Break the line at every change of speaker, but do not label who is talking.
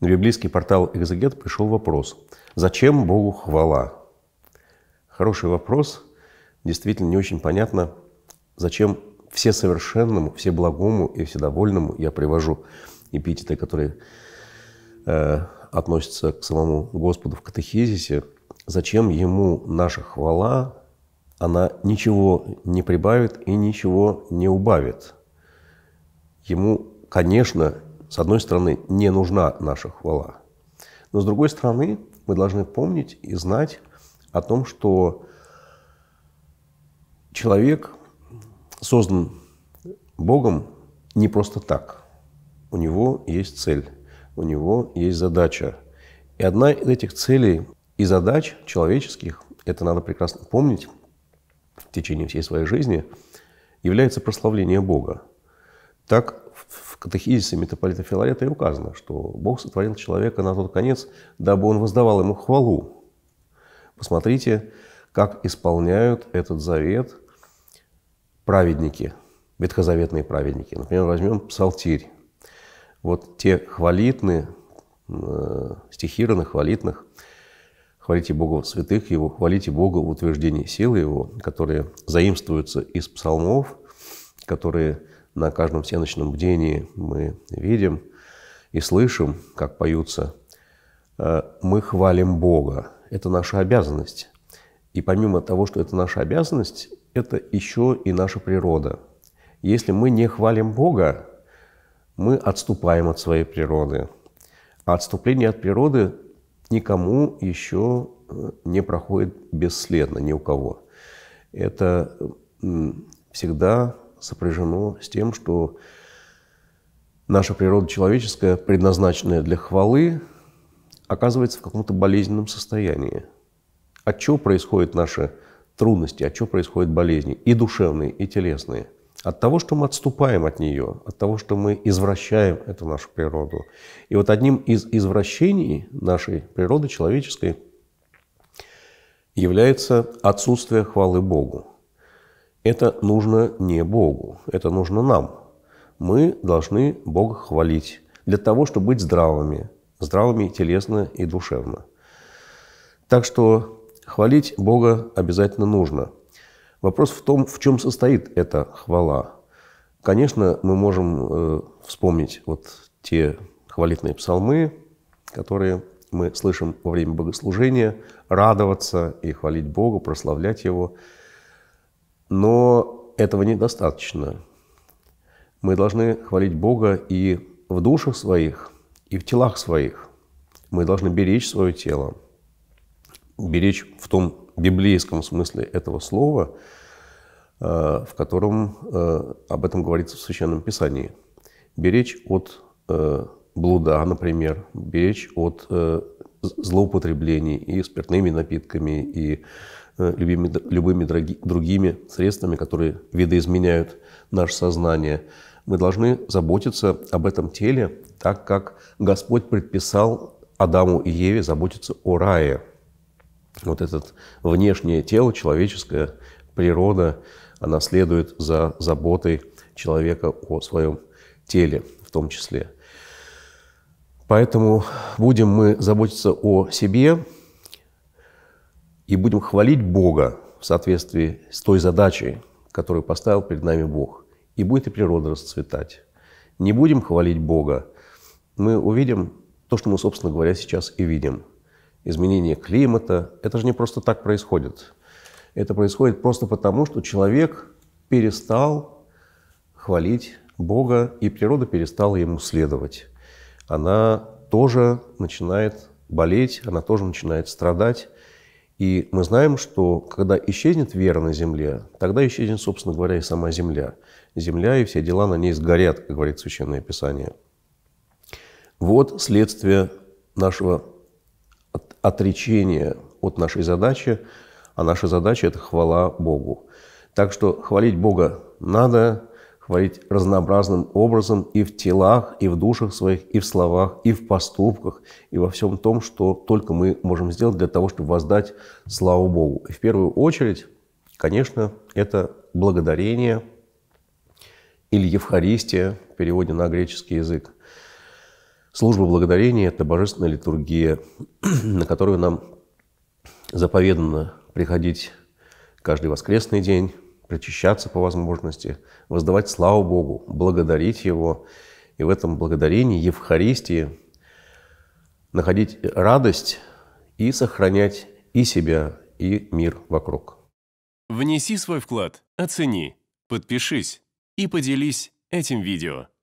На библейский портал «Экзегет» пришел вопрос. Зачем Богу хвала? Хороший вопрос. Действительно не очень понятно, зачем все совершенному, все благому и вседовольному я привожу эпитеты, которые э, относятся к самому Господу в катехизисе. Зачем ему наша хвала? Она ничего не прибавит и ничего не убавит. Ему, конечно, с одной стороны, не нужна наша хвала. Но с другой стороны, мы должны помнить и знать о том, что человек создан Богом не просто так. У него есть цель, у него есть задача. И одна из этих целей и задач человеческих, это надо прекрасно помнить в течение всей своей жизни, является прославление Бога. Так в катехизисе митрополита Филарета и указано, что Бог сотворил человека на тот конец, дабы он воздавал ему хвалу. Посмотрите, как исполняют этот завет праведники, ветхозаветные праведники. Например, возьмем Псалтирь. Вот те хвалитные, э, стихи хвалитных, хвалите Бога святых Его, хвалите Бога в утверждении силы Его, которые заимствуются из псалмов, которые на каждом сеночном бдении мы видим и слышим, как поются э, «Мы хвалим Бога». Это наша обязанность. И помимо того, что это наша обязанность, это еще и наша природа. Если мы не хвалим Бога, мы отступаем от своей природы. А отступление от природы никому еще э, не проходит бесследно, ни у кого. Это всегда сопряжено с тем, что наша природа человеческая, предназначенная для хвалы, оказывается в каком-то болезненном состоянии. От чего происходят наши трудности, от чего происходят болезни, и душевные, и телесные. От того, что мы отступаем от нее, от того, что мы извращаем эту нашу природу. И вот одним из извращений нашей природы человеческой является отсутствие хвалы Богу. Это нужно не Богу, это нужно нам. Мы должны Бога хвалить для того, чтобы быть здравыми, здравыми телесно и душевно. Так что хвалить Бога обязательно нужно. Вопрос в том, в чем состоит эта хвала. Конечно, мы можем э, вспомнить вот те хвалительные псалмы, которые мы слышим во время богослужения, радоваться и хвалить Бога, прославлять Его – но этого недостаточно. Мы должны хвалить Бога и в душах своих, и в телах своих. Мы должны беречь свое тело. Беречь в том библейском смысле этого слова, э, в котором э, об этом говорится в Священном Писании. Беречь от э, блуда, например, беречь от злоупотреблений и спиртными напитками, и Э, любыми, любыми дороги, другими средствами, которые видоизменяют наше сознание. Мы должны заботиться об этом теле, так как Господь предписал Адаму и Еве заботиться о рае. Вот это внешнее тело, человеческая природа, она следует за заботой человека о своем теле в том числе. Поэтому будем мы заботиться о себе, и будем хвалить Бога в соответствии с той задачей, которую поставил перед нами Бог. И будет и природа расцветать. Не будем хвалить Бога, мы увидим то, что мы, собственно говоря, сейчас и видим. Изменение климата. Это же не просто так происходит. Это происходит просто потому, что человек перестал хвалить Бога, и природа перестала ему следовать. Она тоже начинает болеть, она тоже начинает страдать, и мы знаем, что когда исчезнет вера на земле, тогда исчезнет, собственно говоря, и сама земля. Земля и все дела на ней сгорят, как говорит Священное Писание. Вот следствие нашего отречения от нашей задачи, а наша задача – это хвала Богу. Так что хвалить Бога надо, хвалить разнообразным образом и в телах, и в душах своих, и в словах, и в поступках, и во всем том, что только мы можем сделать для того, чтобы воздать славу Богу. И в первую очередь, конечно, это благодарение или Евхаристия в переводе на греческий язык. Служба благодарения – это божественная литургия, на которую нам заповедано приходить каждый воскресный день, причащаться по возможности, воздавать славу Богу, благодарить Его. И в этом благодарении, Евхаристии, находить радость и сохранять и себя, и мир вокруг. Внеси свой вклад, оцени, подпишись и поделись этим видео.